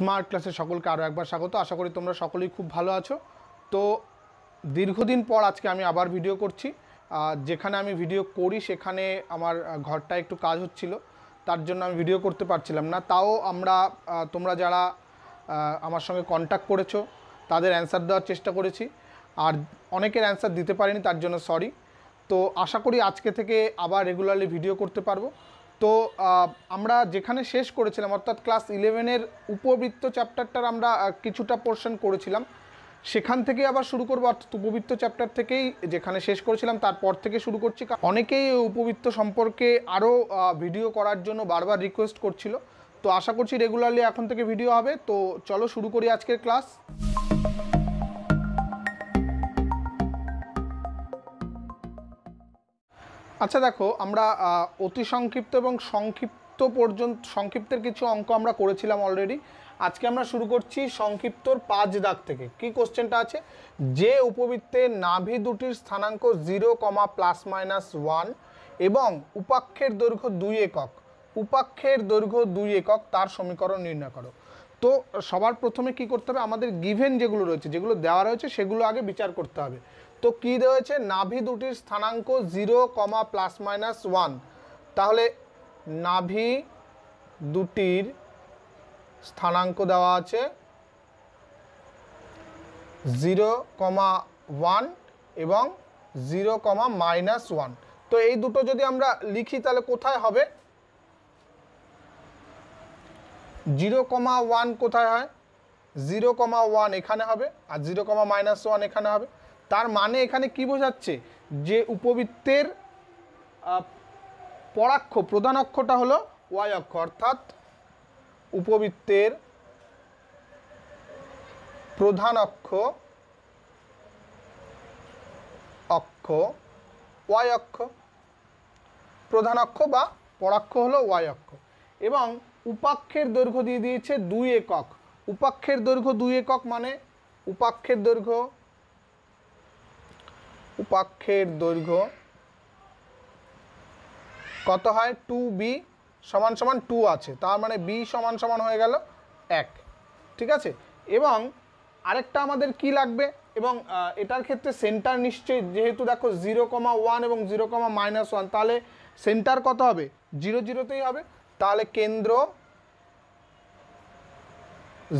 smart ক্লাসে সকলকে আরও একবার স্বাগত আশা করি তোমরা সকলেই খুব ভালো আছো তো দীর্ঘদিন পর আজকে আমি আবার ভিডিও করছি যেখানে আমি ভিডিও করি সেখানে আমার ঘরটা একটু কাজ হচ্ছিল তার জন্য আমি ভিডিও করতে পারছিলাম না তাও আমরা তোমরা যারা আমার সঙ্গে কন্ট্যাক্ট করেছো তাদের অ্যান্সার দেওয়ার চেষ্টা করেছি আর অনেকের অ্যান্সার দিতে পারিনি তার জন্য সরি তো আশা করি আজকে থেকে আবার রেগুলারলি ভিডিও করতে পারবো তো আমরা যেখানে শেষ করেছিলাম অর্থাৎ ক্লাস ইলেভেনের উপবৃত্ত চ্যাপ্টারটার আমরা কিছুটা পোর্শন করেছিলাম সেখান থেকে আবার শুরু করবো অর্থাৎ উপবৃত্ত চ্যাপ্টার থেকেই যেখানে শেষ করেছিলাম তারপর থেকে শুরু করছি অনেকেই উপবৃত্ত সম্পর্কে আরও ভিডিও করার জন্য বারবার রিকোয়েস্ট করছিল তো আশা করছি রেগুলারলি এখন থেকে ভিডিও হবে তো চলো শুরু করি আজকের ক্লাস আচ্ছা দেখো আমরা অতি সংক্ষিপ্ত এবং সংক্ষিপ্ত পর্যন্ত সংক্ষিপ্তের কিছু অঙ্ক আমরা করেছিলাম অলরেডি আজকে আমরা শুরু করছি সংক্ষিপ্তর পাঁচ দাগ থেকে কি কোশ্চেনটা আছে যে উপবৃত্তে নাভি দুটির স্থানাঙ্ক zero comma plus minus one এবং উপাক্ষের দৈর্ঘ্য দুই একক উপাক্ষের দৈর্ঘ্য দুই একক তার সমীকরণ নির্ণয় করো তো সবার প্রথমে কি করতে হবে আমাদের গিভেন যেগুলো রয়েছে যেগুলো দেওয়া রয়েছে সেগুলো আগে বিচার করতে হবে তো কি রয়েছে নাভি দুটির স্থানাঙ্ক zero comma plus minus one তাহলে নাভি দুটির স্থানাঙ্ক দেওয়া আছে জিরো কমা ওয়ান এবং জিরো কমা মাইনাস ওয়ান তো এই দুটো যদি আমরা লিখি তাহলে কোথায় হবে জিরো কমা ওয়ান কোথায় হয় জিরো কমা ওয়ান এখানে হবে আর জিরো কমা মাইনাস ওয়ান এখানে হবে তার মানে এখানে কি বোঝাচ্ছে যে উপবৃত্তের পরাক্ষ প্রধান অক্ষটা হলো ওয়াই অক্ষ অর্থাৎ উপবৃত্তের প্রধান অক্ষ অক্ষ ওয়াই অক্ষ প্রধান অক্ষ বা পরাক্ষ হলো ওয়াই অক্ষ এবং উপাক্ষের দৈর্ঘ্য দিয়ে দিয়েছে দুই একক উপাক্ষের দৈর্ঘ্য দুই একক মানে উপাক্ষের দৈর্ঘ্য উপাক্ষের দৈর্ঘ্য কত হয় টু বি সমান সমান টু আছে তার মানে বি সমান সমান হয়ে গেল এক ঠিক আছে এবং আরেকটা আমাদের কি লাগবে এবং এটার ক্ষেত্রে সেন্টার নিশ্চয়ই যেহেতু দেখো জিরো কমা ওয়ান এবং জিরো কমা মাইনাস ওয়ান তাহলে সেন্টার কত হবে জিরো জিরোতেই হবে তাহলে কেন্দ্র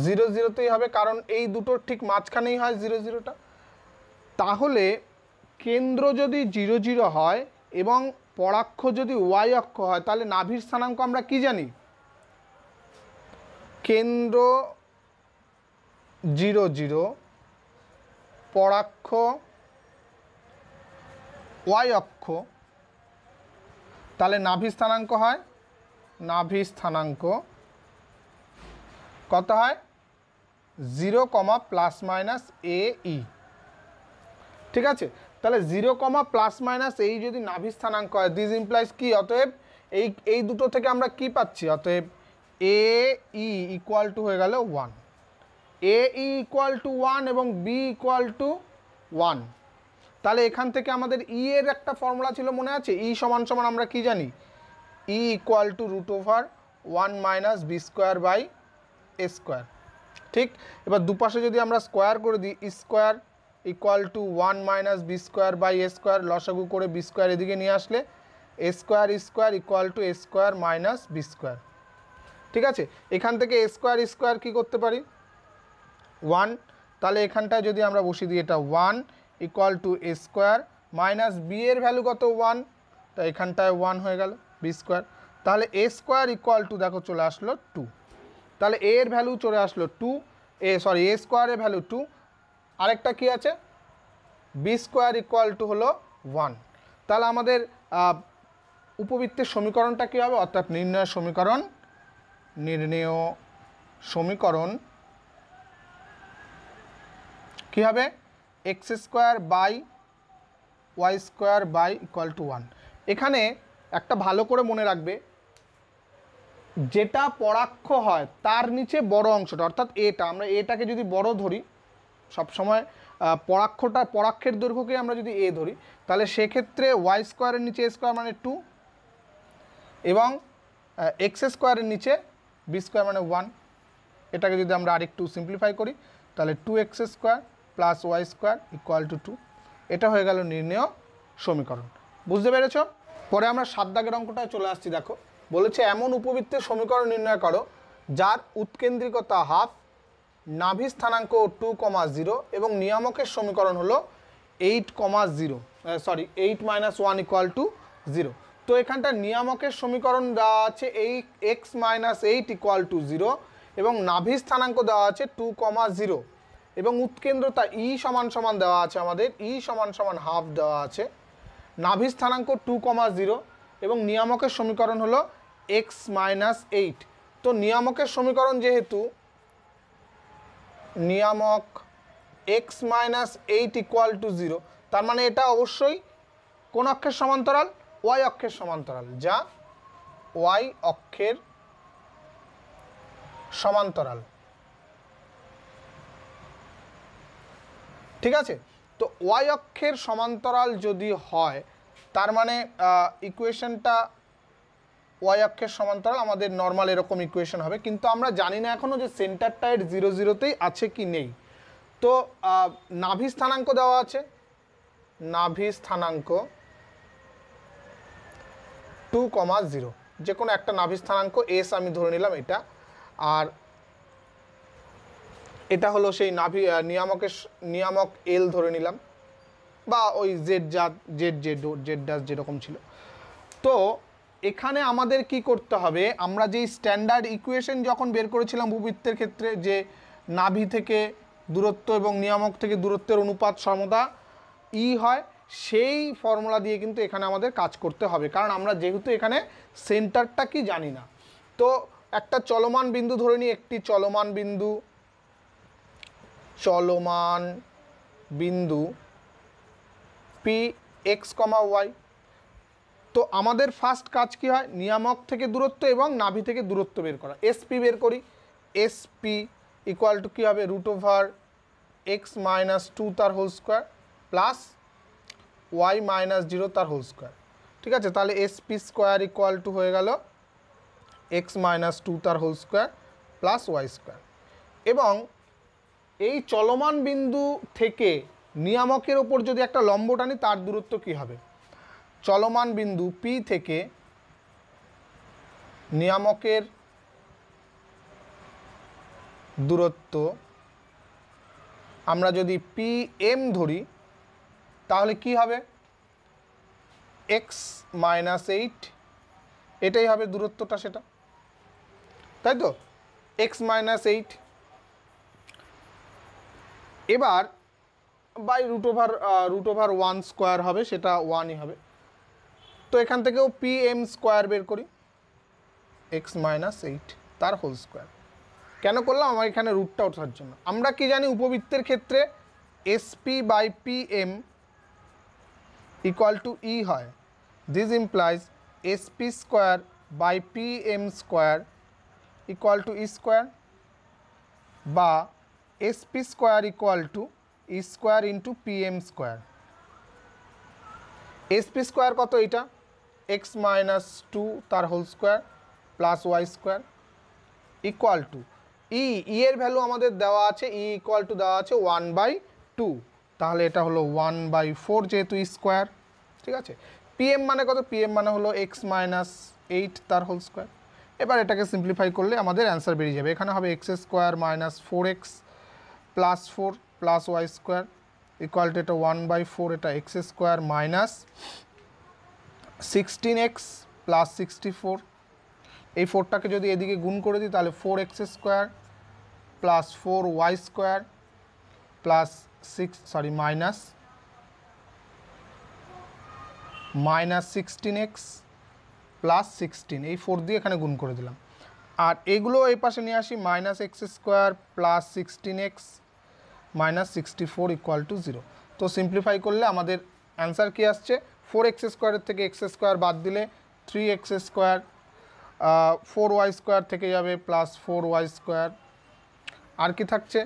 জিরো জিরোতেই হবে কারণ এই দুটোর ঠিক মাঝখানেই হয় জিরো জিরোটা তাহলে কেন্দ্র যদি জিরো জিরো হয় এবং পরাক্ষ যদি ওয়াই অক্ষ হয় তাহলে নাভির স্থানাঙ্ক আমরা কি জানি কেন্দ্র জিরো জিরো পরাক্ষ ওয়াই অক্ষ তাহলে নাভি স্থানাঙ্ক হয় নাভি স্থানাঙ্ক কত হয় জিরো কমা প্লাস মাইনাস এ ই ঠিক আছে তাহলে জিরো কমা প্লাস মাইনাস এই যদি নাভি স্থানাঙ্ক হয় দিস ইমপ্লাইজ কি অতএব এই এই দুটো থেকে আমরা কি পাচ্ছি অতএব এ ই ইকুয়াল টু হয়ে গেল one a E equal to one এবং বি ইকুয়াল টু ওয়ান তাহলে এখান থেকে আমাদের ই e এর একটা ফর্মুলা ছিল মনে আছে ই e সমান সমান আমরা কি জানি e equal to root over one minus B square by A square ঠিক এবার দুপাশে যদি আমরা স্কোয়ার করে দিই square e equal to one minus B square by A square লসাগু করে বি স্কোয়ার এদিকে নিয়ে আসলে a square square equal to a square minus B square ঠিক আছে এখান থেকে এ স্কোয়ার স্কোয়ার কী করতে পারি ওয়ান তাহলে এখানটায় যদি আমরা বসিয়ে দিই এটা one equal to a square minus b এর ভ্যালু কত ওয়ান তা এখানটায় ওয়ান হয়ে গেল বি স্কোয়ার তাহলে এ স্কোয়ার ইকুয়াল টু দেখো চলে আসলো টু তাহলে এর ভ্যালু চলে আসলো টু এ সরি এ স্কোয়ারের ভ্যালু টু আরেকটা কি আছে বি স্কোয়ার ইকুয়াল টু হলো ওয়ান তাহলে আমাদের উপবৃত্তের সমীকরণটা কী হবে অর্থাৎ নির্ণয় সমীকরণ নির্ণয় সমীকরণ কী হবে x square by y square by equal to one এখানে একটা ভালো করে মনে রাখবে যেটা পরাক্ষ হয় তার নিচে বড় অংশটা অর্থাৎ এটা আমরা এটাকে যদি বড় ধরি সবসময় পরাক্ষটা পরাক্ষের দৈর্ঘ্যকে আমরা যদি এ ধরি তাহলে সেক্ষেত্রে ওয়াই স্কোয়ারের নিচে স্কোয়ার মানে টু এবং এক্স স্কোয়ারের নিচে বি স্কোয়ার মানে ওয়ান এটাকে যদি আমরা আরেকটু সিম্পলিফাই করি তাহলে two x square plus Y square equal to two এটা হয়ে গেল নির্ণয় সমীকরণ বুঝতে পেরেছ পরে আমরা সাত দাগের অঙ্কটায় চলে আসছি দেখো বলেছে এমন উপবৃত্তের সমীকরণ নির্ণয় করো যার উৎকেন্দ্রিকতা হাফ নাভি স্থানাঙ্ক টু কমা জিরো এবং নিয়ামকের সমীকরণ হলো eight comma zero sorry eight minus one equal to zero তো এখানটা নিয়ামকের সমীকরণ দেওয়া আছে এই x minus eight equal to zero এবং নাভি স্থানাঙ্ক দেওয়া আছে টু কমা জিরো এবং উৎকেন্দ্রতা ই e সমান সমান দেওয়া আছে আমাদের ই e সমান সমান হাফ দেওয়া আছে নাভি স্থানাঙ্ক টু কমা জিরো এবং নিয়ামকের সমীকরণ হলো এক্স মাইনাস এইট তো নিয়ামকের সমীকরণ যেহেতু নিয়ামক x minus eight equal to zero তার মানে এটা অবশ্যই কোন অক্ষের সমান্তরাল ওয়াই অক্ষের সমান্তরাল যা ওয়াই অক্ষের সমান্তরাল ঠিক আছে তো ওয়াই অক্ষের সমান্তরাল যদি হয় তার মানে ইকুয়েশনটা ওয়াই অক্ষের সমান্তরাল আমাদের নর্মাল এরকম ইকুয়েশন হবে কিন্তু আমরা জানি না এখনও যে সেন্টার টাইট জিরো জিরোতেই আছে কি নেই তো নাভি স্থানাঙ্ক দেওয়া আছে নাভি স্থানাঙ্ক টু কমা জিরো যে কোনো একটা নাভি স্থানাঙ্ক এস আমি ধরে নিলাম এটা আর এটা হলো সেই নাভি নিয়ামকের নিয়ামক এল ধরে নিলাম বা ওই জেড জাত জেড জেড জেড ডাস যেরকম ছিল তো এখানে আমাদের কি করতে হবে আমরা যেই স্ট্যান্ডার্ড ইকুয়েশন যখন বের করেছিলাম ভূবৃত্তের ক্ষেত্রে যে নাভি থেকে দূরত্ব এবং নিয়ামক থেকে দূরত্বের অনুপাত সমতা ই e হয় সেই ফর্মুলা দিয়ে কিন্তু এখানে আমাদের কাজ করতে হবে কারণ আমরা যেহেতু এখানে সেন্টারটা কি জানি না তো একটা চলমান বিন্দু ধরে নিই একটি চলমান বিন্দু চলমান বিন্দু পি এক্স কমা ওয়াই তো আমাদের ফার্স্ট কাজ কি হয় নিয়ামক থেকে দূরত্ব এবং নাভি থেকে দূরত্ব বের করা এসপি বের করি এসপি ইকুয়াল টু কী হবে root over x minus two তার whole square plus Y minus zero তার হোল স্কোয়ার ঠিক আছে তাহলে এসপি স্কোয়ার ইকুয়াল টু হয়ে গেল এক্স মাইনাস টু তার whole square plus Y square এবং এই চলমান বিন্দু থেকে নিয়ামকের ওপর যদি একটা লম্ব টানি তার দূরত্ব কী হবে চলমান বিন্দু পি থেকে নিয়ামকের দূরত্ব আমরা যদি পি এম ধরি তাহলে কি হবে এক্স মাইনাস এইট এটাই হবে দূরত্বটা সেটা তাই তো এক্স মাইনাস এইট এবার by root over root over one square হবে সেটা ওয়ানই হবে তো এখান থেকেও পি এম স্কোয়ার বের করি এক্স মাইনাস এইট তার হোল স্কোয়ার কেন করলাম আমার এখানে রুটটা ওঠার জন্য আমরা কি জানি উপবৃত্তের ক্ষেত্রে SP by P M equal to ই হয় this implies SP square by P M square equal two E square বা এসপি স্কোয়ার ইকুয়াল টু ই square into P M square SP square কত এটা এক্স মাইনাস টু তার whole square plus Y square equal two ই ইয়ের value আমাদের দেওয়া আছে ই equal two দেওয়া আছে ওয়ান বাই টু তাহলে এটা হলো ওয়ান বাই ফোর যেহেতু স্কোয়ার e ঠিক আছে পিএম মানে কত পিএম মানে হলো এক্স মাইনাস এইট তার হোল স্কোয়ার এবার এটাকে সিম্পলিফাই করলে আমাদের অ্যান্সার বেরিয়ে যাবে এখানে হবে x square minus four x plus four plus Y square equal to এটা ওয়ান বাই ফোর এটা x square minus sixteen x plus sixty four এই ফোরটাকে যদি এদিকে গুণ করে দিই তাহলে four x square plus four Y square plus six sorry minus minus sixteen x plus sixteen এই ফোর দিয়ে এখানে গুণ করে দিলাম আর এগুলো এই পাশে নিয়ে আসি minus x square plus sixteen x minus sixty four equal to zero তো সিম্পলিফাই করলে আমাদের অ্যান্সার কী আসছে ফোর এক্স স্কোয়ারের থেকে এক্স স্কোয়ার বাদ দিলে three x square four Y square থেকে যাবে প্লাস ফোর ওয়াই স্কোয়ার আর কি থাকছে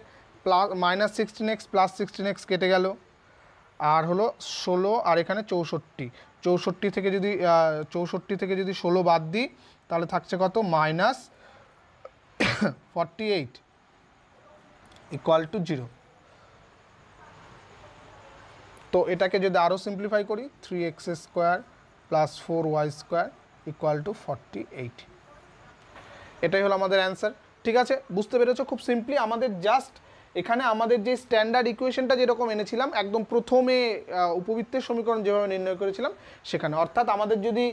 plus minus sixteen x plus sixteen x কেটে গেল আর হলো ষোলো আর এখানে চৌষট্টি চৌষট্টি থেকে যদি চৌষট্টি থেকে যদি ষোলো বাদ দিই তাহলে থাকছে কত minus forty eight equal to zero তো এটাকে যদি আরও সিম্পলিফাই করি three x square plus four Y square equal to forty eight এটাই হলো আমাদের অ্যান্সার ঠিক আছে বুঝতে পেরেছো খুব সিম্পলি আমাদের জাস্ট এখানে আমাদের যে স্ট্যান্ডার্ড ইকুয়েশনটা যেরকম এনেছিলাম একদম প্রথমে উপবৃত্তের সমীকরণ যেভাবে নির্ণয় করেছিলাম সেখানে অর্থাৎ আমাদের যদি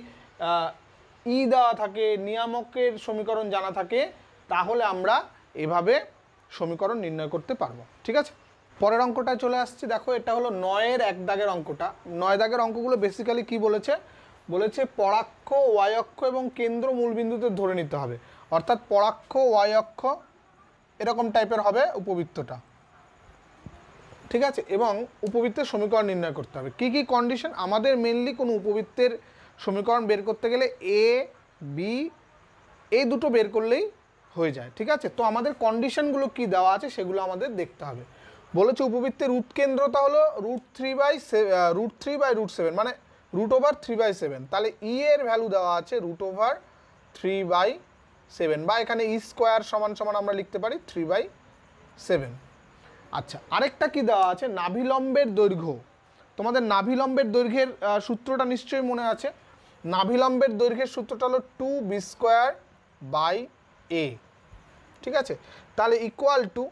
ই দেওয়া থাকে নিয়ামকের সমীকরণ জানা থাকে তাহলে আমরা এভাবে সমীকরণ নির্ণয় করতে পারবো ঠিক আছে পরের অঙ্কটা চলে আসছি দেখো এটা হলো নয়ের এক দাগের অঙ্কটা নয় দাগের অঙ্কগুলো বেসিক্যালি কি বলেছে বলেছে পরাক্ষ ওয়াই অক্ষ এবং কেন্দ্র মূলবিন্দুতে ধরে নিতে হবে অর্থাৎ পরাক্ষ ওয়াই অক্ষ এরকম টাইপের হবে উপবৃত্তটা ঠিক আছে এবং উপবৃত্তের সমীকরণ নির্ণয় করতে হবে কি কি কন্ডিশন আমাদের মেনলি কোনো উপবৃত্তের সমীকরণ বের করতে গেলে এ বি এই দুটো বের করলেই হয়ে যায় ঠিক আছে তো আমাদের কন্ডিশনগুলো কি দেওয়া আছে সেগুলো আমাদের দেখতে হবে বলেছে উপবৃত্তের উৎকেন্দ্রতা হলো root three by root three by root seven মানে root over three by seven তাহলে ই e এর ভ্যালু দেওয়া আছে root over three by seven বা এখানে ই e স্কোয়ার সমান সমান আমরা লিখতে পারি থ্রি বাই সেভেন আচ্ছা আরেকটা কি দেওয়া আছে নাভিলম্বের দৈর্ঘ্য তোমাদের নাভিলম্বের দৈর্ঘ্যের সূত্রটা নিশ্চয়ই মনে আছে নাভিলম্বের দৈর্ঘ্যের সূত্রটা হলো two b square by a ঠিক আছে তাহলে equal to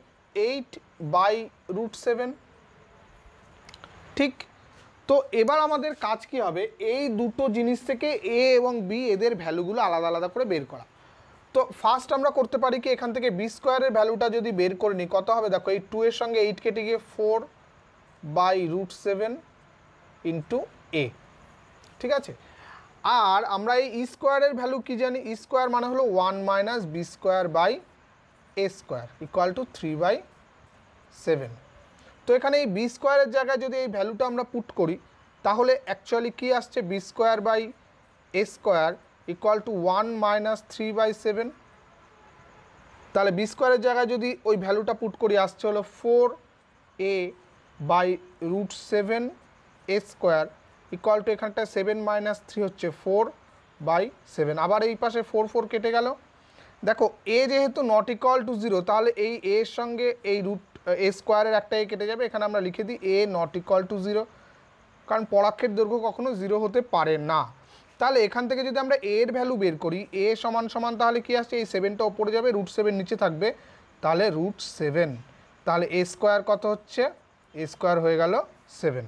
eight by root seven ঠিক তো এবার আমাদের কাজ কি হবে এই দুটো জিনিস থেকে এ এবং বি এদের ভ্যালুগুলো আলাদা আলাদা করে বের করা তো ফার্স্ট আমরা করতে পারি কি এখান থেকে বি স্কোয়ারের ভ্যালুটা যদি বের করে নিই কত হবে দেখো এই টু এর সঙ্গে এইট কেটে গিয়ে four by root seven into a ঠিক আছে আর আমরা এই ই e স্কোয়ারের ভ্যালু কী জানি ই e স্কোয়ার মানে হলো one minus B square by A square equal to three by seven তো এখানে এই বি স্কোয়ারের জায়গায় যদি এই ভ্যালুটা আমরা পুট করি তাহলে অ্যাকচুয়ালি কী আসছে b square by A square equal to one minus three by seven তাহলে বি স্কোয়ারের জায়গায় যদি ওই ভ্যালুটা পুট করি আসছে হলো four a by root seven a square equal to এখানটায় সেভেন মাইনাস থ্রি হচ্ছে ফোর বাই সেভেন আবার এই পাশে ফোর ফোর কেটে গেল দেখো এ যেহেতু নট ইকুয়াল টু জিরো তাহলে এই এর সঙ্গে এই রুট এ স্কোয়ারের একটা এ কেটে যাবে এখানে আমরা লিখে দিই a not equal to zero কারণ পরাক্ষের দৈর্ঘ্য কখনো জিরো হতে পারে না তাহলে এখান থেকে যদি আমরা এর ভ্যালু বের করি এ সমান সমান তাহলে কি আসছে এই সেভেনটা ওপরে যাবে রুট সেভেন নিচে থাকবে তাহলে রুট সেভেন তাহলে এ স্কোয়ার কত হচ্ছে এ স্কোয়ার হয়ে গেল সেভেন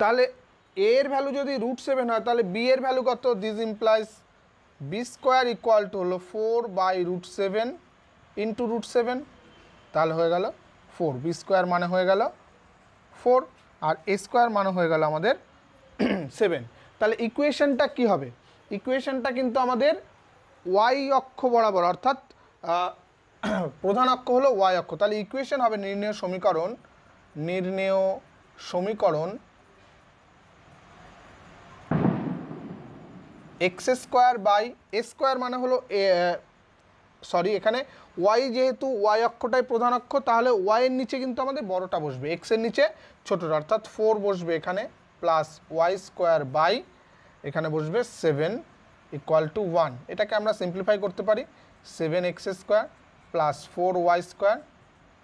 তাহলে এর ভ্যালু যদি রুট সেভেন হয় তাহলে বি এর ভ্যালু কত this implies B square equal to হলো four by root seven into root seven তাহলে হয়ে গেল ফোর বি স্কোয়ার মানে হয়ে গেল ফোর আর এ স্কোয়ার মানে হয়ে গেল আমাদের সেভেন তাহলে ইকুয়েশানটা কি হবে ইকুয়েশনটা কিন্তু আমাদের ওয়াই অক্ষ বরাবর অর্থাৎ প্রধান অক্ষ হলো ওয়াই অক্ষ তাহলে ইকুয়েশান হবে নির্ণয় সমীকরণ নির্ণেয় সমীকরণ x square by A square মানে হলো সরি এখানে ওয়াই যেহেতু ওয়াই অক্ষটাই প্রধান অক্ষ তাহলে ওয়াইয়ের নিচে কিন্তু আমাদের বড়টা বসবে এক্সের নিচে ছোটোটা অর্থাৎ ফোর বসবে এখানে প্লাস ওয়াই স্কোয়ার বাই এখানে বসবে সেভেন ইকুয়াল টু ওয়ান এটাকে আমরা সিম্পলিফাই করতে পারি seven x square plus four Y square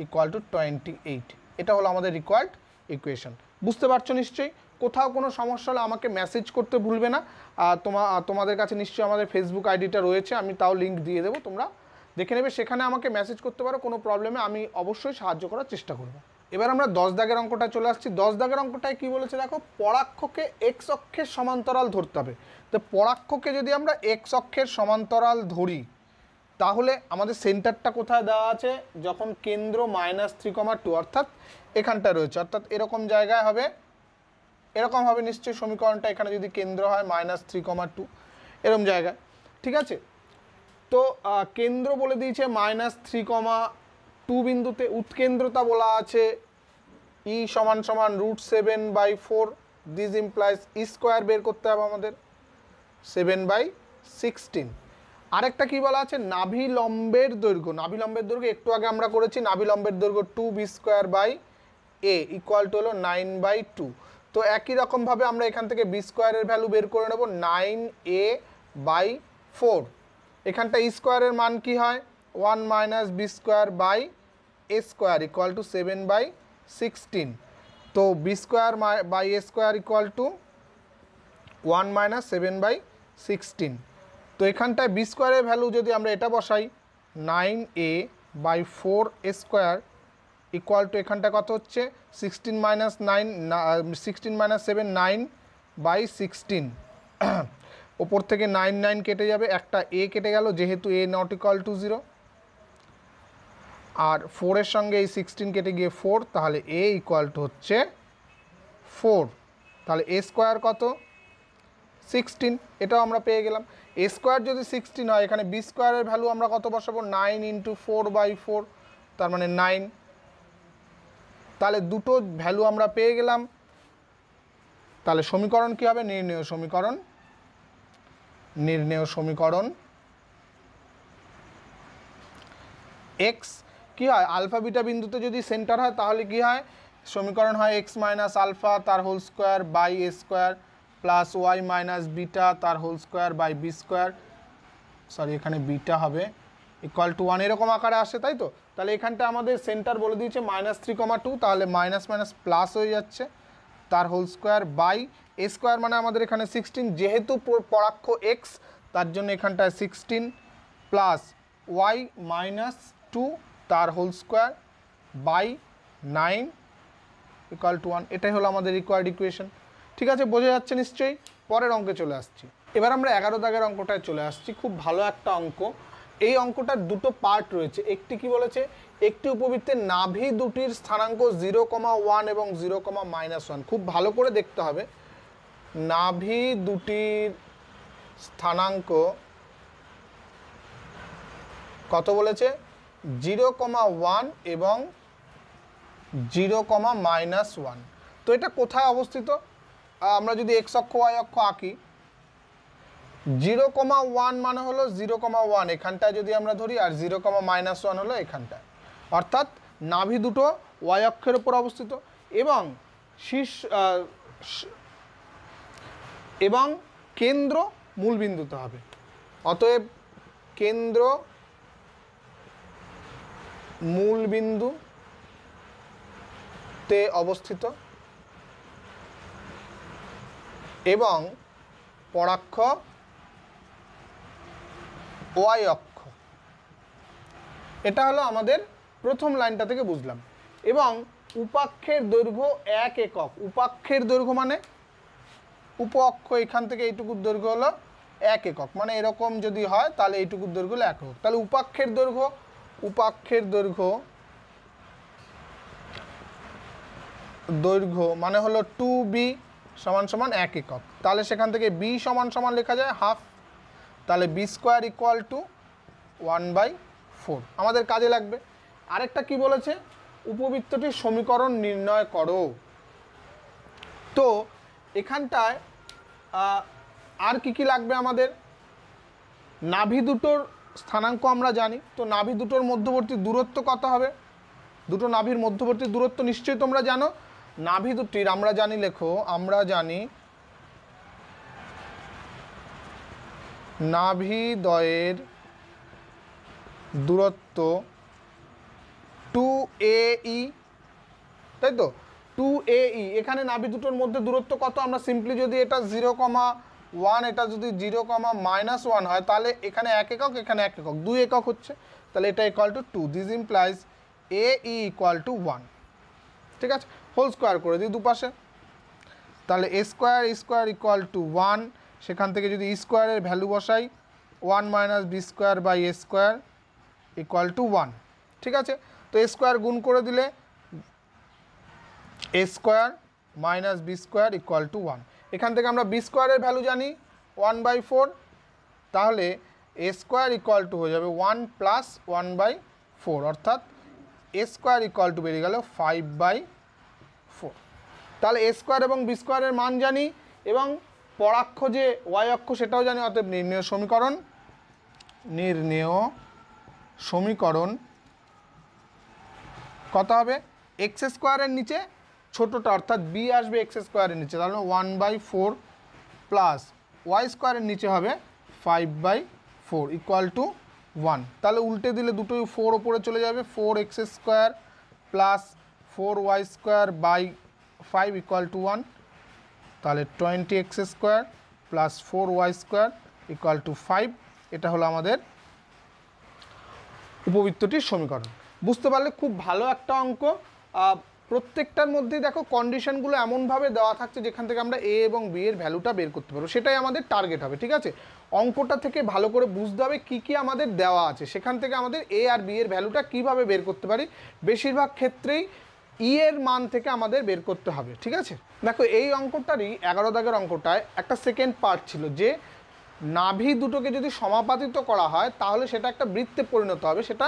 equal to twenty eight এটা হলো আমাদের রিকোয়ার্ড ইকুয়েশন বুঝতে পারছো নিশ্চয়ই কোথাও কোনো সমস্যা হলে আমাকে মেসেজ করতে ভুলবে না তোমা তোমাদের কাছে নিশ্চয়ই আমাদের ফেসবুক আইডিটা রয়েছে আমি তাও লিঙ্ক দিয়ে দেবো তোমরা দেখে নেবে সেখানে আমাকে মেসেজ করতে পারো কোনো প্রবলেমে আমি অবশ্যই সাহায্য করার চেষ্টা করব এবার আমরা দশ দাগের অঙ্কটা চলে আসছি দশ দাগের অঙ্কটায় কি বলেছে দেখো পরাক্ষকে এক্স অক্ষের সমান্তরাল ধরতে হবে তো পরাক্ষকে যদি আমরা এক্স অক্ষের সমান্তরাল ধরি তাহলে আমাদের সেন্টারটা কোথায় দেওয়া আছে যখন কেন্দ্র মাইনাস থ্রি কমা টু অর্থাৎ এখানটা রয়েছে অর্থাৎ এরকম জায়গায় হবে এরকম হবে নিশ্চয়ই সমীকরণটা এখানে যদি কেন্দ্র হয় মাইনাস থ্রি কমা টু এরকম জায়গায় ঠিক আছে তো কেন্দ্র বলে দিয়েছে মাইনাস থ্রি কমা টু বিন্দুতে উৎকেন্দ্রতা বলা আছে ই e সমান সমান root seven by four this implies e square বের করতে হবে আমাদের সেভেন বাই সিক্সটিন আরেকটা কি বলা আছে নাভিলম্বের দৈর্ঘ্য নাভিলম্বের দৈর্ঘ্য একটু আগে আমরা করেছি নাভিলম্বের দৈর্ঘ্য two b square by a equal to হলো নাইন বাই টু তো একই রকমভাবে আমরা এখান থেকে বি স্কোয়ারের ভ্যালু বের করে নেব নাইন এ বাই ফোর এখানটা স্কোয়ারের e মান কি হয় one minus B square by A square equal to seven by sixteen তো B square by A square equal to one minus seven by sixteen তো এখানটায় বি স্কোয়ারের ভ্যালু যদি আমরা এটা বসাই nine A by four square equal to এখানটা কত হচ্ছে sixteen minus nine sixteen minus seven nine by sixteen ওপর থেকে নাইন নাইন কেটে যাবে একটা এ কেটে গেল যেহেতু A not equal to zero আর ফোরের সঙ্গে এই সিক্সটিন কেটে গিয়ে ফোর তাহলে এ ইকুয়াল টু হচ্ছে ফোর তাহলে এ স্কোয়ার কত সিক্সটিন এটাও আমরা পেয়ে গেলাম এ স্কোয়ার যদি সিক্সটিন হয় এখানে বি স্কোয়ারের ভ্যালু আমরা কত বসাবো nine into four by four তার মানে নাইন তাহলে দুটো ভ্যালু আমরা পেয়ে গেলাম তাহলে সমীকরণ কী হবে নির্ণেয় সমীকরণ নির্ণেয় সমীকরণ এক্স কী হয় আলফা বিটা বিন্দুতে যদি সেন্টার হয় তাহলে কি হয় সমীকরণ হয় এক্স মাইনাস আলফা তার whole square by A square plus Y minus beta তার whole square by B square sorry এখানে বিটা হবে ইকুয়াল টু ওয়ান এরকম আকারে আসে তাই তো তাহলে এখানটা আমাদের সেন্টার বলে দিয়েছে মাইনাস থ্রি কমা টু তাহলে মাইনাস মাইনাস প্লাস হয়ে যাচ্ছে তার whole square by A square মানে আমাদের এখানে সিক্সটিন যেহেতু পরাক্ষ এক্স তার জন্য এখানটায় sixteen plus Y minus two তার whole square by nine equal to one এটাই হলো আমাদের রিকোয়ার্ড ইকুয়েশন ঠিক আছে বোঝা যাচ্ছে নিশ্চয়ই পরের অঙ্কে চলে আসছি এবার আমরা এগারো দাগের অঙ্কটায় চলে আসছি খুব ভালো একটা অঙ্ক এই অঙ্কটার দুটো পার্ট রয়েছে একটি কি বলেছে একটি উপবৃত্তের নাভি দুটির স্থানাঙ্ক জিরো কমা ওয়ান এবং জিরো কমা মাইনাস ওয়ান খুব ভালো করে দেখতে হবে নাভি দুটির স্থানাঙ্ক কত বলেছে জিরো কমা ওয়ান এবং জিরো কমা মাইনাস ওয়ান তো এটা কোথায় অবস্থিত আমরা যদি এক্স অক্ষ ওয়াই অক্ষ আঁকি জিরো কমা ওয়ান মানে হলো জিরো কমা ওয়ান এখানটায় যদি আমরা ধরি আর জিরো কমা মাইনাস ওয়ান হলো এখানটায় অর্থাৎ নাভি দুটো ওয়াই অক্ষের ওপর অবস্থিত এবং শীর্ষ এবং কেন্দ্র মূলবিন্দুতে হবে অতএব কেন্দ্র তে অবস্থিত এবং পরাক্ষ ওয়াই অক্ষ এটা হলো আমাদের প্রথম লাইনটা থেকে বুঝলাম এবং উপাক্ষের দৈর্ঘ্য এক একক উপাক্ষের দৈর্ঘ্য মানে উপ অক্ষ এখান থেকে এইটুকুর দৈর্ঘ্য হলো এক একক মানে এরকম যদি হয় তাহলে এইটুকুর দৈর্ঘ্য হলো এক একক তাহলে উপাক্ষের দৈর্ঘ্য উপাক্ষের দৈর্ঘ্য দৈর্ঘ্য মানে হলো টু বি সমান সমান এক একক তাহলে সেখান থেকে বি সমান সমান লেখা যায় হাফ তাহলে B square equal to one by four আমাদের কাজে লাগবে আরেকটা কি বলেছে উপবৃত্তটির সমীকরণ নির্ণয় করো তো এখানটায় আর কি কি লাগবে আমাদের নাভি দুটোর স্থানাঙ্ক আমরা জানি তো নাভি দুটোর মধ্যবর্তী দূরত্ব কত হবে দুটো নাভির মধ্যবর্তী দূরত্ব নিশ্চয়ই তোমরা জানো নাভি দুটির আমরা জানি লেখো আমরা জানি নাভিদয়ের দূরত্ব টু ই তাই তো টু ই এখানে নাভি দুটোর মধ্যে দূরত্ব কত আমরা সিম্পলি যদি এটা জিরো কমা ওয়ান এটা যদি জিরো কমা মাইনাস ওয়ান হয় তাহলে এখানে এক একক এখানে এক একক দুই একক হচ্ছে তাহলে এটা equal to two this implies A E equal to one ঠিক আছে হোল স্কোয়ার করে দিই দুপাশে তাহলে A square square equal to one সেখান থেকে যদি স্কোয়ারের e ভ্যালু বসাই one minus B square by A square equal to one ঠিক আছে তো এ স্কোয়ার গুণ করে দিলে A square minus B square equal to one এখান থেকে আমরা বি স্কোয়ারের ভ্যালু জানি ওয়ান বাই ফোর তাহলে এ স্কোয়ার ইকুয়াল টু হয়ে যাবে one plus one by four অর্থাৎ এ স্কোয়ার ইকুয়াল টু বেরিয়ে গেল ফাইভ বাই ফোর তাহলে এ স্কোয়ার এবং বি স্কোয়ারের মান জানি এবং পরাক্ষ যে ওয়াই অক্ষ সেটাও জানি অতএব নির্ণয় সমীকরণ নির্ণেয় সমীকরণ কত হবে এক্স স্কোয়ারের নিচে ছোটোটা অর্থাৎ বি আসবে এক্স স্কোয়ারের নিচে তাহলে one by four plus Y স্কোয়ারের নিচে হবে five by four equal to one তাহলে উল্টে দিলে দুটোই ফোর ওপরে চলে যাবে four x square plus four Y square by five equal to one তাহলে twenty X square plus four Y square equal to five এটা হলো আমাদের উপবৃত্তটির সমীকরণ বুঝতে পারলে খুব ভালো একটা অঙ্ক প্রত্যেকটার মধ্যেই দেখো কন্ডিশনগুলো এমনভাবে দেওয়া থাকছে যেখান থেকে আমরা এ এবং বি এর ভ্যালুটা বের করতে পারবো সেটাই আমাদের টার্গেট হবে ঠিক আছে অঙ্কটা থেকে ভালো করে বুঝতে হবে কী কী আমাদের দেওয়া আছে সেখান থেকে আমাদের এ আর বি এর ভ্যালুটা কীভাবে বের করতে পারি বেশিরভাগ ক্ষেত্রেই ই e এর মান থেকে আমাদের বের করতে হবে ঠিক আছে দেখো এই অঙ্কটারই এগারো দাগের অঙ্কটায় একটা সেকেন্ড পার্ট ছিল যে নাভি দুটোকে যদি সমাপাতিত করা হয় তাহলে সেটা একটা বৃত্তে পরিণত হবে সেটা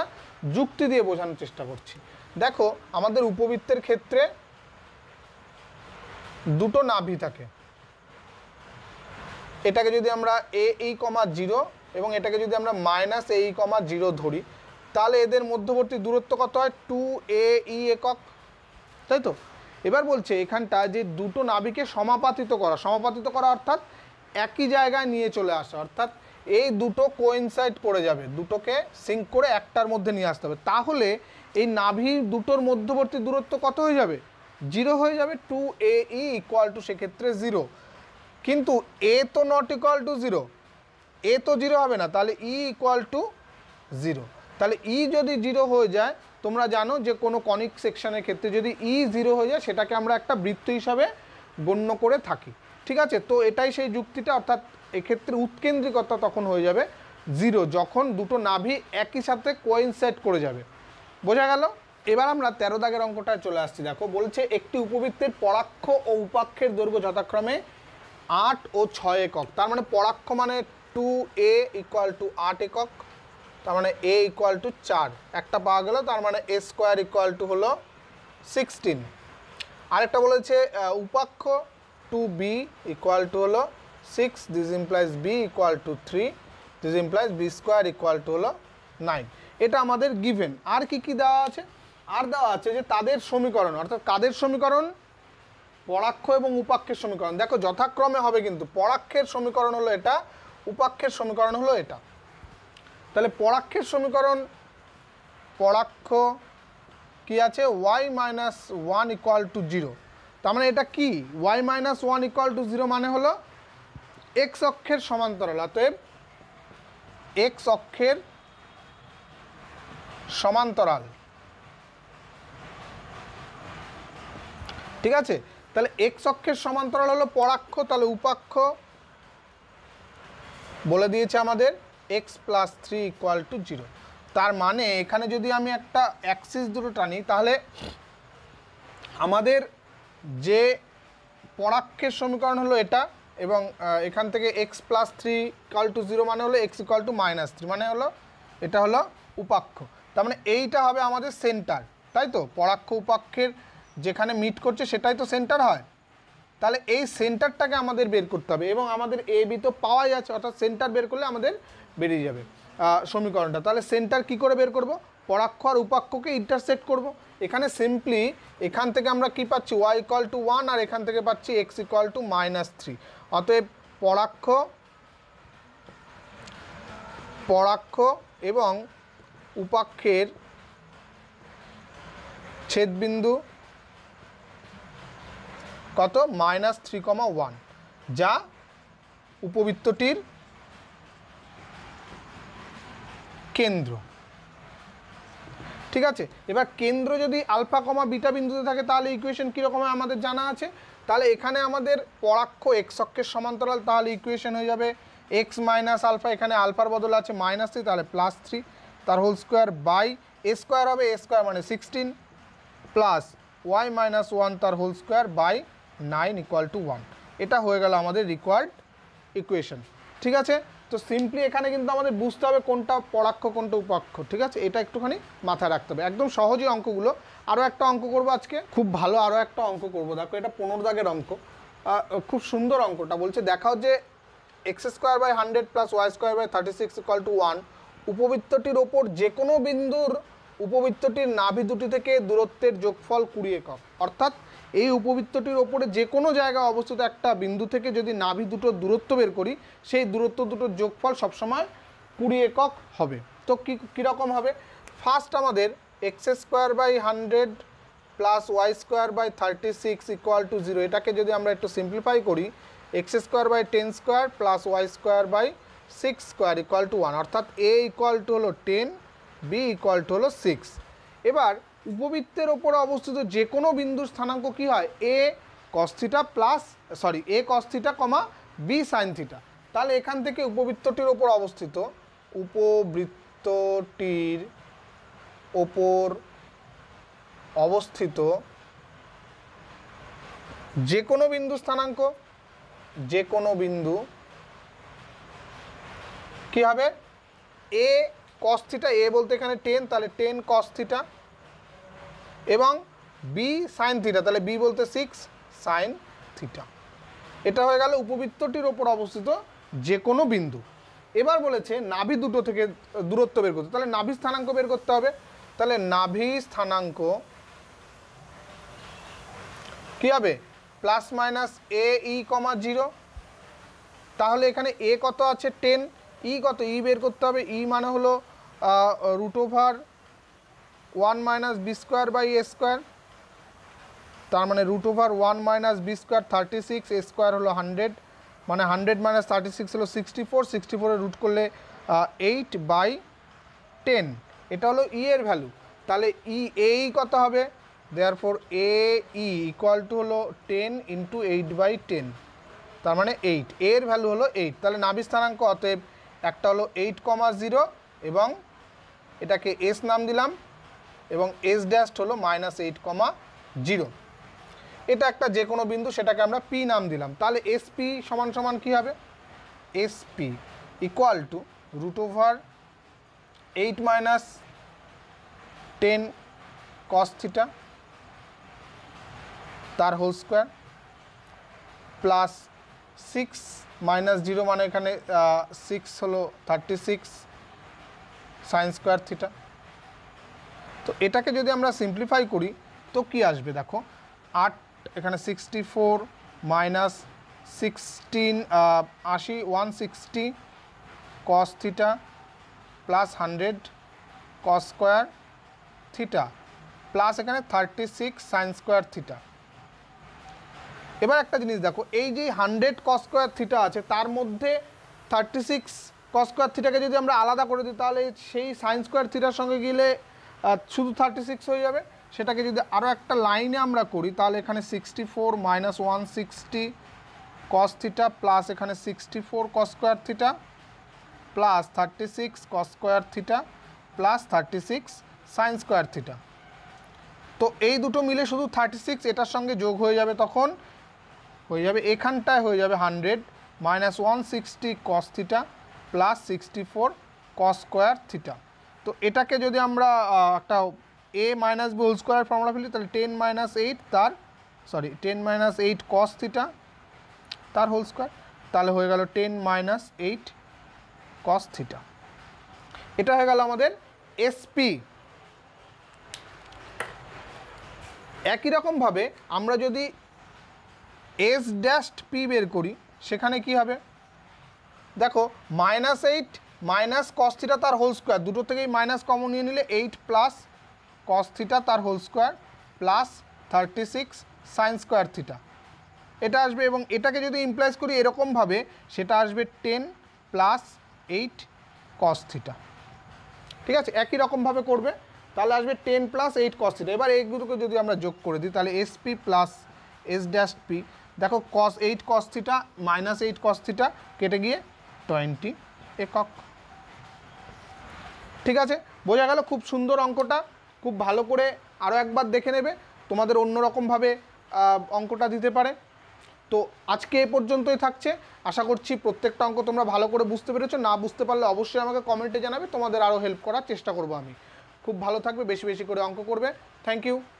যুক্তি দিয়ে বোঝানোর চেষ্টা করছি দেখো আমাদের উপবৃত্তের ক্ষেত্রে দুটো নাভি থাকে এটাকে যদি আমরা এ এই কমা জিরো এবং এটাকে যদি আমরা মাইনাস এ ই কমা জিরো ধরি তাহলে এদের মধ্যবর্তী দূরত্ব কত হয় টু এ ই একক তাই তো এবার বলছে এখানটা যে দুটো নাবিকে সমাপাতিত করা সমাপাতিত করা অর্থাৎ একই জায়গায় নিয়ে চলে আসা অর্থাৎ এই দুটো কোয়েনসাইড করে যাবে দুটোকে সিঙ্ক করে একটার মধ্যে নিয়ে আসতে হবে তাহলে এই নাভি দুটোর মধ্যবর্তী দূরত্ব কত হয়ে যাবে জিরো হয়ে যাবে two A E equal to সেক্ষেত্রে জিরো কিন্তু এ তো not equal to zero A তো জিরো হবে না তাহলে ই ইকুয়াল টু জিরো তাহলে ই e যদি জিরো হয়ে যায় তোমরা জানো যে কোনো কনিক সেকশনের ক্ষেত্রে যদি ই e জিরো হয়ে যায় সেটাকে আমরা একটা বৃত্ত হিসাবে গণ্য করে থাকি ঠিক আছে তো এটাই সেই যুক্তিটা অর্থাৎ এক্ষেত্রে উৎকেন্দ্রিকতা তখন হয়ে যাবে জিরো যখন দুটো নাভি একই সাথে সেট করে যাবে বোঝা গেল এবার আমরা তেরো দাগের অঙ্কটায় চলে আসছি দেখো বলছে একটি উপবৃত্তের পরাক্ষ ও উপাক্ষের দৈর্ঘ্য যথাক্রমে আট ও ছয় একক তার মানে পরাক্ষ মানে টু এ ইকুয়াল টু আট একক তার মানে এ ইকুয়াল টু চার একটা পাওয়া গেল তার মানে এ স্কোয়ার ইকুয়াল টু হলো সিক্সটিন আরেকটা বলেছে উপাক্ষ টু বি ইকুয়াল টু হলো six this implies B equal to three this implies B square equal to হলো নাইন এটা আমাদের গিভেন আর কি কি দেওয়া আছে আর দেওয়া আছে যে তাদের সমীকরণ অর্থাৎ কাদের সমীকরণ পরাক্ষ এবং উপাক্ষের সমীকরণ দেখো যথাক্রমে হবে কিন্তু পরাক্ষের সমীকরণ হলো এটা উপাক্ষের সমীকরণ হলো এটা তাহলে পরাক্ষের সমীকরণ পরাক্ষ কি আছে Y minus one equal to zero তার মানে এটা কি Y minus one equal to zero মানে হলো এক্স অক্ষের সমান্তরাল অতএব এক্স অক্ষের সমান্তরাল ঠিক আছে তাহলে এক্স অক্ষের সমান্তরাল হলো পরাক্ষ তাহলে উপাক্ষ বলে দিয়েছে আমাদের X plus three equal to zero তার মানে এখানে যদি আমি একটা অ্যাক্সিস দুটো টানি তাহলে আমাদের যে পরাক্ষের সমীকরণ হলো এটা এবং এখান থেকে X plus three equal to zero মানে হলো X equal to minus three মানে হলো এটা হলো উপাক্ষ তার মানে এইটা হবে আমাদের সেন্টার তাই তো পরাক্ষ উপাক্ষের যেখানে মিট করছে সেটাই তো সেন্টার হয় তাহলে এই সেন্টারটাকে আমাদের বের করতে হবে এবং আমাদের এ বি তো পাওয়াই আছে অর্থাৎ সেন্টার বের করলে আমাদের বেরিয়ে যাবে সমীকরণটা তাহলে সেন্টার কি করে বের করব পরাক্ষ আর উপাক্ষকে ইন্টারসেক্ট করব এখানে সিম্পলি এখান থেকে আমরা কি পাচ্ছি ওয়াই ইকুয়াল টু ওয়ান আর এখান থেকে পাচ্ছি X equal to minus three অতএব পরাক্ষ পরাক্ষ এবং উপাক্ষের ছেদবিন্দু কত মাইনাস থ্রি কমা ওয়ান যা উপবৃত্তটির কেন্দ্র ঠিক আছে এবার কেন্দ্র যদি আলফা কমা বিটা বিন্দুতে থাকে তাহলে ইকুয়েশন কীরকম আমাদের জানা আছে তাহলে এখানে আমাদের পরাক্ষ এক্স অক্ষের সমান্তরাল তাহলে ইকুয়েশন হয়ে যাবে এক্স মাইনাস আলফা এখানে আলফার বদল আছে মাইনাস থ্রি তাহলে প্লাস থ্রি তার whole square by A square হবে এ স্কোয়ার মানে sixteen plus Y minus one তার whole square by nine equal to one এটা হয়ে গেল আমাদের রিকোয়ার্ড ইকুয়েশন ঠিক আছে তো সিম্পলি এখানে কিন্তু আমাদের বুঝতে হবে কোনটা পরাক্ষ কোনটা উপাক্ষ ঠিক আছে এটা একটুখানি মাথায় রাখতে হবে একদম সহজই অঙ্কগুলো আরও একটা অঙ্ক করবো আজকে খুব ভালো আরও একটা অঙ্ক করবো দেখো এটা পনেরো দাগের অঙ্ক খুব সুন্দর অঙ্কটা বলছে দেখাও যে X square by hundred plus Y square by thirty six equal to one উপবৃত্তটির ওপর যে কোনো বিন্দুর উপবৃত্তটির নাভি দুটি থেকে দূরত্বের যোগফল কুড়ি একক অর্থাৎ এই উপবৃত্তটির ওপরে যে কোনো জায়গায় অবস্থিত একটা বিন্দু থেকে যদি নাভি দুটো দূরত্ব বের করি সেই দূরত্ব দুটোর যোগফল সবসময় কুড়ি একক হবে তো কী কীরকম হবে ফার্স্ট আমাদের X square by hundred plus Y square by thirty six equal to zero এটাকে যদি আমরা একটু সিম্পলিফাই করি X square by ten square plus Y square by six square equal to one অর্থাৎ এ ইকোয়াল টু হলো ten B equal to হলো six এবার উপবৃত্তের ওপরে অবস্থিত যে কোনো বিন্দুর স্থানাঙ্ক কি হয় A cos theta plus sorry A cos theta comma B sine theta তাহলে এখান থেকে উপবৃত্তটির ওপর অবস্থিত উপবৃত্তটির ওপর অবস্থিত যে কোনো বিন্দু স্থানাঙ্ক যে কোনো বিন্দু কি হবে এ কস্থিটা এ বলতে এখানে টেন তাহলে টেন কস্থিটা এবং বি সাইন থিটা তাহলে বি বলতে সিক্স সাইন থিটা এটা হয়ে গেল উপবৃত্তটির ওপর অবস্থিত যে কোনো বিন্দু এবার বলেছে নাভি দুটো থেকে দূরত্ব বের করতে তাহলে নাভি স্থানাঙ্ক বের করতে হবে তাহলে নাভি স্থানাঙ্ক কী হবে প্লাস মাইনাস এ ই কমা জিরো তাহলে এখানে এ কত আছে টেন ই e কত ই e বের করতে হবে ই e মানে হলো root over one minus B square by A square তার মানে root over one minus B square thirty six A square হলো হান্ড্রেড মানে হান্ড্রেড মাইনাস থার্টি সিক্স হলো সিক্সটি ফোর সিক্সটি ফোরে রুট করলে এইট বাই টেন এটা হলো ই e এর ভ্যালু তাহলে ই e, এই e কত হবে there four A E equal to হলো ten into eight by ten তার মানে এইট এর ভ্যালু হলো এইট তাহলে নাভি স্থানাঙ্ক অতএব একটা হলো এইট কমা জিরো এবং এটাকে এস নাম দিলাম এবং এস ড্যাশড হলো মাইনাস এইট কমা জিরো এটা একটা যে কোনো বিন্দু সেটাকে আমরা পি নাম দিলাম তাহলে এসপি সমান সমান কী হবে SP equal to root over eight minus ten cos theta তার whole square plus six minus zero মানে এখানে সিক্স হলো thirty six sine square theta তো এটাকে যদি আমরা সিম্পলিফাই করি তো কি আসবে দেখো আট এখানে সিক্সটি ফোর মাইনাস সিক্সটিন আশি one sixty cos theta plus hundred cos square theta plus এখানে thirty six sine square theta এবার একটা জিনিস দেখো এই যে হান্ড্রেড কস স্কোয়ার থিটা আছে তার মধ্যে থার্টি সিক্স কস স্কোয়ার থিটাকে যদি আমরা আলাদা করে দিই তাহলে সেই সাইন স্কোয়ার থিটার সঙ্গে গেলে শুধু থার্টি সিক্স হয়ে যাবে সেটাকে যদি আরও একটা লাইনে আমরা করি তাহলে এখানে sixty four minus one sixty cos theta plus এখানে sixty four cos square theta plus thirty six cos square theta plus thirty six sine square theta তো এই দুটো মিলে শুধু থার্টি সিক্স এটার সঙ্গে যোগ হয়ে যাবে তখন হয়ে যাবে এখানটায় হয়ে যাবে hundred minus one sixty cos theta plus sixty four cos square theta তো এটাকে যদি আমরা একটা A minus B whole square formula ফেলি তাহলে টেন মাইনাস এইট তার sorry ten minus eight cos theta তার হোল স্কোয়ার তাহলে হয়ে গেল ten minus eight cos theta এটা হয়ে গেল আমাদের এসপি একই রকমভাবে আমরা যদি এস ড্যাশ পি বের করি সেখানে কি হবে দেখো minus eight minus cos theta তার হোল স্কোয়ার দুটো থেকেই মাইনাস কমন নিয়ে নিলে এইট প্লাস কস থিটা তার whole square plus thirty six sine square theta এটা আসবে এবং এটাকে যদি ইমপ্লাইজ করি এরকমভাবে সেটা আসবে ten plus eight cos theta ঠিক আছে একই রকমভাবে করবে তাহলে আসবে ten plus eight cos theta এবার এইগুলোকে যদি আমরা যোগ করে দিই তাহলে SP plus S dash P দেখো cos eight cos theta minus eight cos theta কেটে গিয়ে টোয়েন্টি একক ঠিক আছে বোঝা গেল খুব সুন্দর অঙ্কটা খুব ভালো করে আরও একবার দেখে নেবে তোমাদের অন্যরকমভাবে অঙ্কটা দিতে পারে তো আজকে এ পর্যন্তই থাকছে আশা করছি প্রত্যেকটা অঙ্ক তোমরা ভালো করে বুঝতে পেরেছো না বুঝতে পারলে অবশ্যই আমাকে কমেন্টে জানাবে তোমাদের আরও হেল্প করার চেষ্টা করব আমি খুব ভালো থাকবে বেশি বেশি করে অঙ্ক করবে থ্যাংক ইউ